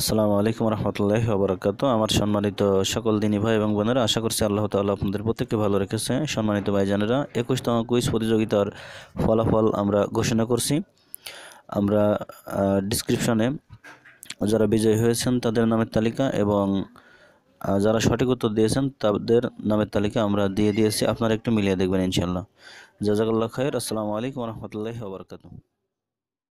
আসসালামু আলাইকুম রহমতুল্লাহ বরকাত আমার সম্মানিত সকল দিনী ভাই এবং বোনেরা আশা করছি আল্লাহ তাআলা আপনাদের প্রত্যেককে ভালো রেখেছে সম্মানিত ভাইজানেরা একুশতম কুইজ প্রতিযোগিতার ফলাফল আমরা ঘোষণা করছি আমরা ডিসক্রিপশনে যারা বিজয়ী হয়েছেন তাদের নামের তালিকা এবং যারা সঠিক উত্তর দিয়েছেন তাদের নামের তালিকা আমরা দিয়ে দিয়েছি আপনারা একটু মিলিয়ে দেখবেন ইনশাল্লাহ জাজাকাল্লা খায়ের আসসালামু আলাইকুম রহমতুল্লাহ বরকাত